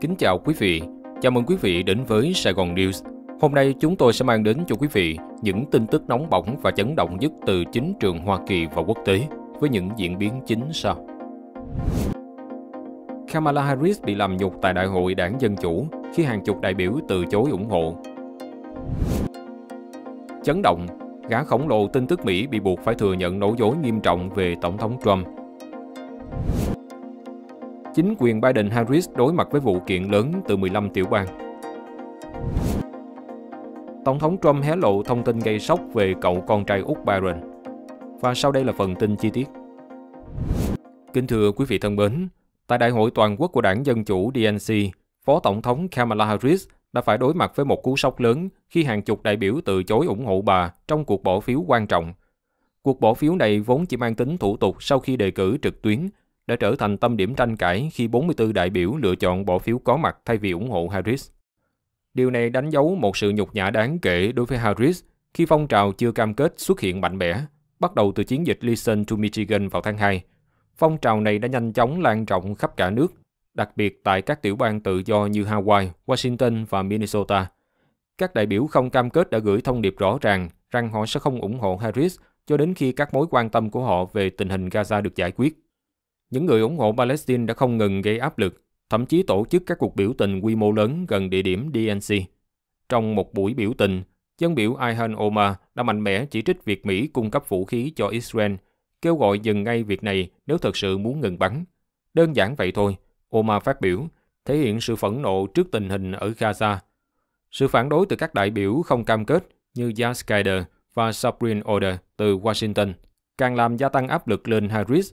Kính chào quý vị, chào mừng quý vị đến với Sài Gòn News. Hôm nay chúng tôi sẽ mang đến cho quý vị những tin tức nóng bỏng và chấn động nhất từ chính trường Hoa Kỳ và quốc tế với những diễn biến chính sau. Kamala Harris bị làm nhục tại Đại hội Đảng Dân Chủ khi hàng chục đại biểu từ chối ủng hộ. Chấn động, gã khổng lồ tin tức Mỹ bị buộc phải thừa nhận nổ dối nghiêm trọng về Tổng thống Trump chính quyền Biden-Harris đối mặt với vụ kiện lớn từ 15 tiểu bang. Tổng thống Trump hé lộ thông tin gây sốc về cậu con trai Úc Barron. Và sau đây là phần tin chi tiết. Kính thưa quý vị thân mến, tại Đại hội Toàn quốc của Đảng Dân Chủ DNC, Phó Tổng thống Kamala Harris đã phải đối mặt với một cú sốc lớn khi hàng chục đại biểu từ chối ủng hộ bà trong cuộc bỏ phiếu quan trọng. Cuộc bỏ phiếu này vốn chỉ mang tính thủ tục sau khi đề cử trực tuyến đã trở thành tâm điểm tranh cãi khi 44 đại biểu lựa chọn bỏ phiếu có mặt thay vì ủng hộ Harris. Điều này đánh dấu một sự nhục nhã đáng kể đối với Harris khi phong trào chưa cam kết xuất hiện mạnh mẽ, bắt đầu từ chiến dịch Listen to Michigan vào tháng 2. Phong trào này đã nhanh chóng lan rộng khắp cả nước, đặc biệt tại các tiểu bang tự do như Hawaii, Washington và Minnesota. Các đại biểu không cam kết đã gửi thông điệp rõ ràng rằng họ sẽ không ủng hộ Harris cho đến khi các mối quan tâm của họ về tình hình Gaza được giải quyết những người ủng hộ Palestine đã không ngừng gây áp lực, thậm chí tổ chức các cuộc biểu tình quy mô lớn gần địa điểm DNC. Trong một buổi biểu tình, dân biểu Ayhan Omar đã mạnh mẽ chỉ trích việc Mỹ cung cấp vũ khí cho Israel, kêu gọi dừng ngay việc này nếu thật sự muốn ngừng bắn. Đơn giản vậy thôi, Omar phát biểu, thể hiện sự phẫn nộ trước tình hình ở Gaza. Sự phản đối từ các đại biểu không cam kết như Jazz và Sabrin Oder từ Washington càng làm gia tăng áp lực lên Harris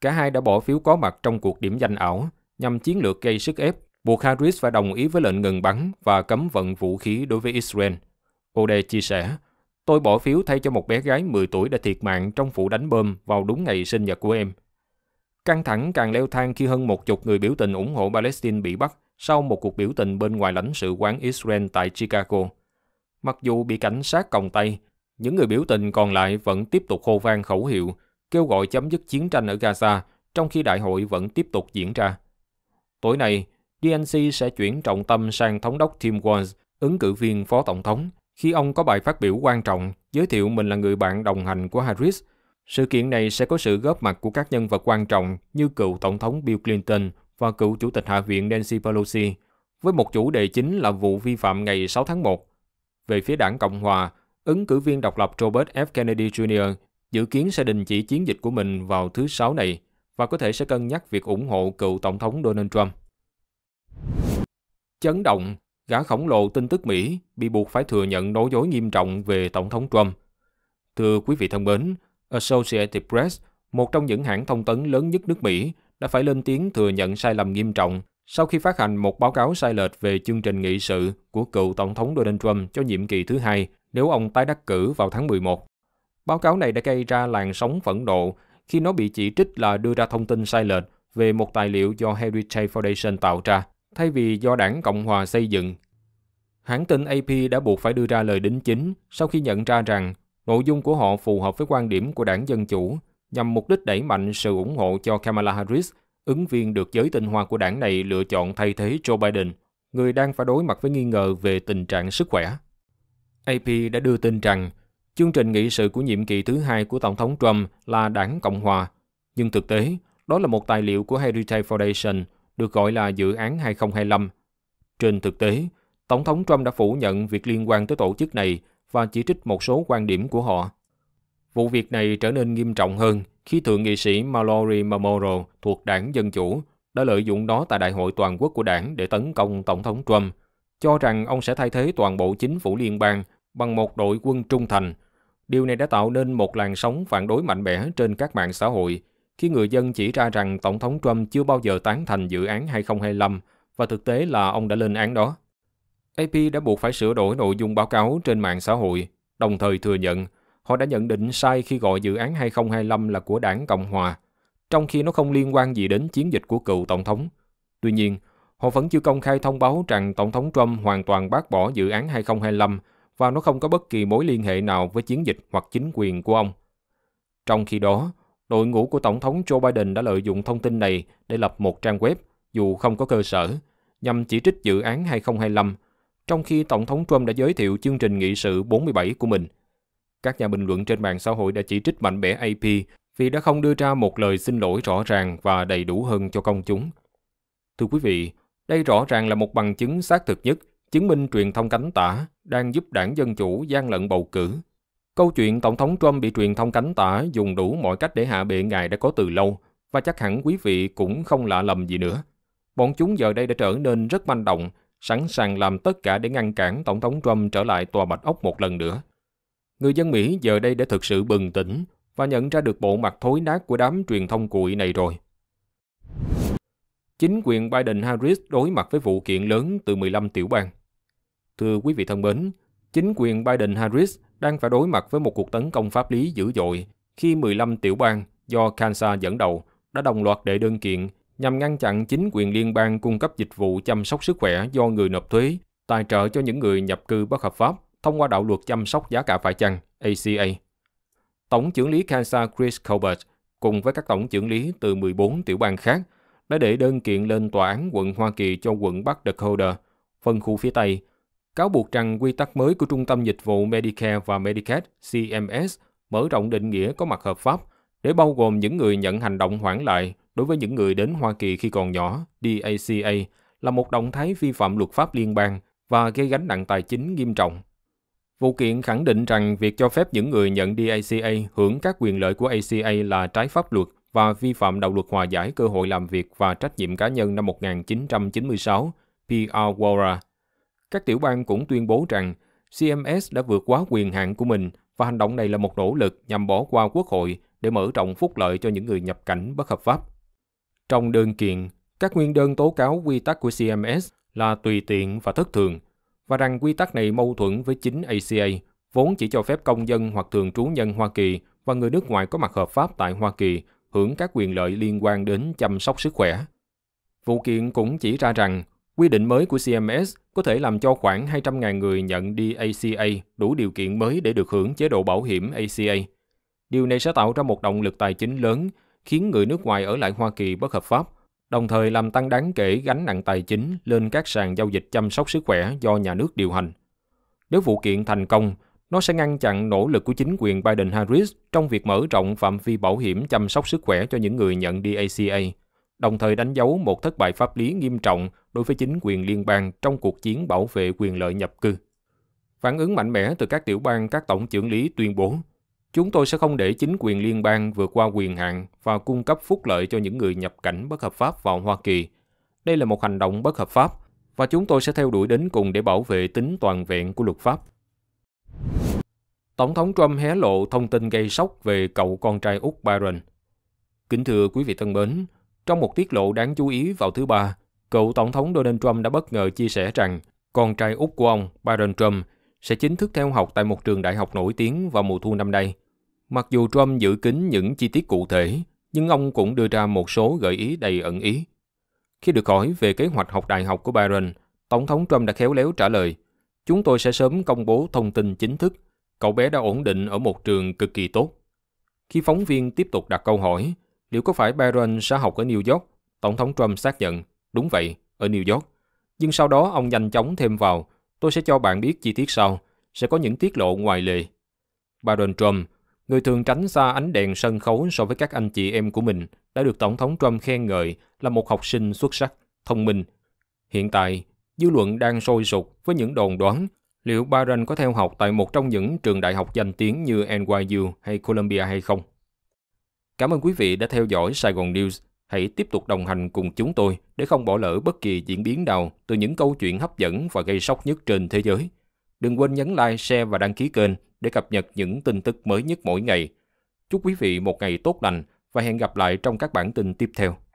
Cả hai đã bỏ phiếu có mặt trong cuộc điểm danh ảo nhằm chiến lược gây sức ép, buộc Harris phải đồng ý với lệnh ngừng bắn và cấm vận vũ khí đối với Israel. Ode chia sẻ, tôi bỏ phiếu thay cho một bé gái 10 tuổi đã thiệt mạng trong vụ đánh bom vào đúng ngày sinh nhật của em. Căng thẳng càng leo thang khi hơn một chục người biểu tình ủng hộ Palestine bị bắt sau một cuộc biểu tình bên ngoài lãnh sự quán Israel tại Chicago. Mặc dù bị cảnh sát còng tay, những người biểu tình còn lại vẫn tiếp tục hô vang khẩu hiệu kêu gọi chấm dứt chiến tranh ở Gaza trong khi đại hội vẫn tiếp tục diễn ra. Tối nay, DNC sẽ chuyển trọng tâm sang thống đốc Tim Walz, ứng cử viên phó tổng thống, khi ông có bài phát biểu quan trọng giới thiệu mình là người bạn đồng hành của Harris. Sự kiện này sẽ có sự góp mặt của các nhân vật quan trọng như cựu tổng thống Bill Clinton và cựu chủ tịch Hạ viện Nancy Pelosi, với một chủ đề chính là vụ vi phạm ngày 6 tháng 1. Về phía đảng Cộng Hòa, ứng cử viên độc lập Robert F. Kennedy Jr dự kiến sẽ đình chỉ chiến dịch của mình vào thứ Sáu này và có thể sẽ cân nhắc việc ủng hộ cựu Tổng thống Donald Trump. Chấn động, gã khổng lồ tin tức Mỹ bị buộc phải thừa nhận đối dối nghiêm trọng về Tổng thống Trump. Thưa quý vị thân mến, Associated Press, một trong những hãng thông tấn lớn nhất nước Mỹ, đã phải lên tiếng thừa nhận sai lầm nghiêm trọng sau khi phát hành một báo cáo sai lệch về chương trình nghị sự của cựu Tổng thống Donald Trump cho nhiệm kỳ thứ hai nếu ông tái đắc cử vào tháng 11. Báo cáo này đã gây ra làn sóng phẫn nộ khi nó bị chỉ trích là đưa ra thông tin sai lệch về một tài liệu do Heritage Foundation tạo ra, thay vì do đảng Cộng hòa xây dựng. Hãng tin AP đã buộc phải đưa ra lời đính chính sau khi nhận ra rằng nội dung của họ phù hợp với quan điểm của đảng Dân Chủ nhằm mục đích đẩy mạnh sự ủng hộ cho Kamala Harris, ứng viên được giới tinh hoa của đảng này lựa chọn thay thế Joe Biden, người đang phải đối mặt với nghi ngờ về tình trạng sức khỏe. AP đã đưa tin rằng Chương trình nghị sự của nhiệm kỳ thứ hai của Tổng thống Trump là Đảng Cộng Hòa, nhưng thực tế, đó là một tài liệu của Heritage Foundation được gọi là dự án 2025. Trên thực tế, Tổng thống Trump đã phủ nhận việc liên quan tới tổ chức này và chỉ trích một số quan điểm của họ. Vụ việc này trở nên nghiêm trọng hơn khi thượng nghị sĩ Mallory Mamoro thuộc đảng Dân Chủ đã lợi dụng đó tại đại hội toàn quốc của đảng để tấn công Tổng thống Trump, cho rằng ông sẽ thay thế toàn bộ chính phủ liên bang bằng một đội quân trung thành – Điều này đã tạo nên một làn sóng phản đối mạnh mẽ trên các mạng xã hội khi người dân chỉ ra rằng Tổng thống Trump chưa bao giờ tán thành dự án 2025 và thực tế là ông đã lên án đó. AP đã buộc phải sửa đổi nội dung báo cáo trên mạng xã hội, đồng thời thừa nhận họ đã nhận định sai khi gọi dự án 2025 là của đảng Cộng Hòa, trong khi nó không liên quan gì đến chiến dịch của cựu Tổng thống. Tuy nhiên, họ vẫn chưa công khai thông báo rằng Tổng thống Trump hoàn toàn bác bỏ dự án 2025 và nó không có bất kỳ mối liên hệ nào với chiến dịch hoặc chính quyền của ông. Trong khi đó, đội ngũ của Tổng thống Joe Biden đã lợi dụng thông tin này để lập một trang web, dù không có cơ sở, nhằm chỉ trích dự án 2025, trong khi Tổng thống Trump đã giới thiệu chương trình nghị sự 47 của mình. Các nhà bình luận trên mạng xã hội đã chỉ trích mạnh mẽ AP vì đã không đưa ra một lời xin lỗi rõ ràng và đầy đủ hơn cho công chúng. Thưa quý vị, đây rõ ràng là một bằng chứng xác thực nhất chứng minh truyền thông cánh tả đang giúp đảng Dân Chủ gian lận bầu cử. Câu chuyện Tổng thống Trump bị truyền thông cánh tả dùng đủ mọi cách để hạ bệ ngài đã có từ lâu, và chắc hẳn quý vị cũng không lạ lầm gì nữa. Bọn chúng giờ đây đã trở nên rất manh động, sẵn sàng làm tất cả để ngăn cản Tổng thống Trump trở lại tòa bạch ốc một lần nữa. Người dân Mỹ giờ đây đã thực sự bừng tỉnh và nhận ra được bộ mặt thối nát của đám truyền thông cuội này rồi. Chính quyền Biden-Harris đối mặt với vụ kiện lớn từ 15 tiểu bang. Thưa quý vị thân mến, chính quyền Biden-Harris đang phải đối mặt với một cuộc tấn công pháp lý dữ dội khi 15 tiểu bang do Kansas dẫn đầu đã đồng loạt đệ đơn kiện nhằm ngăn chặn chính quyền liên bang cung cấp dịch vụ chăm sóc sức khỏe do người nộp thuế tài trợ cho những người nhập cư bất hợp pháp thông qua đạo luật chăm sóc giá cả phải chăng ACA. Tổng trưởng lý Kansas Chris Colbert cùng với các tổng trưởng lý từ 14 tiểu bang khác đã đệ đơn kiện lên tòa án quận Hoa Kỳ cho quận Bắc Dakota, phân khu phía Tây cáo buộc rằng quy tắc mới của Trung tâm Dịch vụ Medicare và Medicaid CMS mở rộng định nghĩa có mặt hợp pháp để bao gồm những người nhận hành động hoãn lại đối với những người đến Hoa Kỳ khi còn nhỏ, DACA, là một động thái vi phạm luật pháp liên bang và gây gánh nặng tài chính nghiêm trọng. Vụ kiện khẳng định rằng việc cho phép những người nhận DACA hưởng các quyền lợi của ACA là trái pháp luật và vi phạm đạo luật hòa giải cơ hội làm việc và trách nhiệm cá nhân năm 1996, P.R. Wara, các tiểu bang cũng tuyên bố rằng CMS đã vượt quá quyền hạn của mình và hành động này là một nỗ lực nhằm bỏ qua quốc hội để mở rộng phúc lợi cho những người nhập cảnh bất hợp pháp. Trong đơn kiện, các nguyên đơn tố cáo quy tắc của CMS là tùy tiện và thất thường và rằng quy tắc này mâu thuẫn với chính ACA, vốn chỉ cho phép công dân hoặc thường trú nhân Hoa Kỳ và người nước ngoài có mặt hợp pháp tại Hoa Kỳ hưởng các quyền lợi liên quan đến chăm sóc sức khỏe. Vụ kiện cũng chỉ ra rằng Quy định mới của CMS có thể làm cho khoảng 200.000 người nhận DACA đủ điều kiện mới để được hưởng chế độ bảo hiểm ACA. Điều này sẽ tạo ra một động lực tài chính lớn, khiến người nước ngoài ở lại Hoa Kỳ bất hợp pháp, đồng thời làm tăng đáng kể gánh nặng tài chính lên các sàn giao dịch chăm sóc sức khỏe do nhà nước điều hành. Nếu vụ kiện thành công, nó sẽ ngăn chặn nỗ lực của chính quyền Biden-Harris trong việc mở rộng phạm vi bảo hiểm chăm sóc sức khỏe cho những người nhận DACA đồng thời đánh dấu một thất bại pháp lý nghiêm trọng đối với chính quyền liên bang trong cuộc chiến bảo vệ quyền lợi nhập cư. Phản ứng mạnh mẽ từ các tiểu bang, các tổng trưởng lý tuyên bố, chúng tôi sẽ không để chính quyền liên bang vượt qua quyền hạn và cung cấp phúc lợi cho những người nhập cảnh bất hợp pháp vào Hoa Kỳ. Đây là một hành động bất hợp pháp và chúng tôi sẽ theo đuổi đến cùng để bảo vệ tính toàn vẹn của luật pháp. Tổng thống Trump hé lộ thông tin gây sốc về cậu con trai Úc Barron. Kính thưa quý vị thân mến, trong một tiết lộ đáng chú ý vào thứ Ba, cựu Tổng thống Donald Trump đã bất ngờ chia sẻ rằng con trai út của ông, Biden Trump, sẽ chính thức theo học tại một trường đại học nổi tiếng vào mùa thu năm nay. Mặc dù Trump giữ kín những chi tiết cụ thể, nhưng ông cũng đưa ra một số gợi ý đầy ẩn ý. Khi được hỏi về kế hoạch học đại học của Byron, Tổng thống Trump đã khéo léo trả lời, chúng tôi sẽ sớm công bố thông tin chính thức, cậu bé đã ổn định ở một trường cực kỳ tốt. Khi phóng viên tiếp tục đặt câu hỏi, Liệu có phải Byron sẽ học ở New York? Tổng thống Trump xác nhận, đúng vậy, ở New York. Nhưng sau đó ông nhanh chóng thêm vào, tôi sẽ cho bạn biết chi tiết sau, sẽ có những tiết lộ ngoài lề. Byron Trump, người thường tránh xa ánh đèn sân khấu so với các anh chị em của mình, đã được Tổng thống Trump khen ngợi là một học sinh xuất sắc, thông minh. Hiện tại, dư luận đang sôi sục với những đồn đoán liệu Byron có theo học tại một trong những trường đại học danh tiếng như NYU hay Columbia hay không. Cảm ơn quý vị đã theo dõi Sài Gòn News. Hãy tiếp tục đồng hành cùng chúng tôi để không bỏ lỡ bất kỳ diễn biến nào từ những câu chuyện hấp dẫn và gây sốc nhất trên thế giới. Đừng quên nhấn like, share và đăng ký kênh để cập nhật những tin tức mới nhất mỗi ngày. Chúc quý vị một ngày tốt lành và hẹn gặp lại trong các bản tin tiếp theo.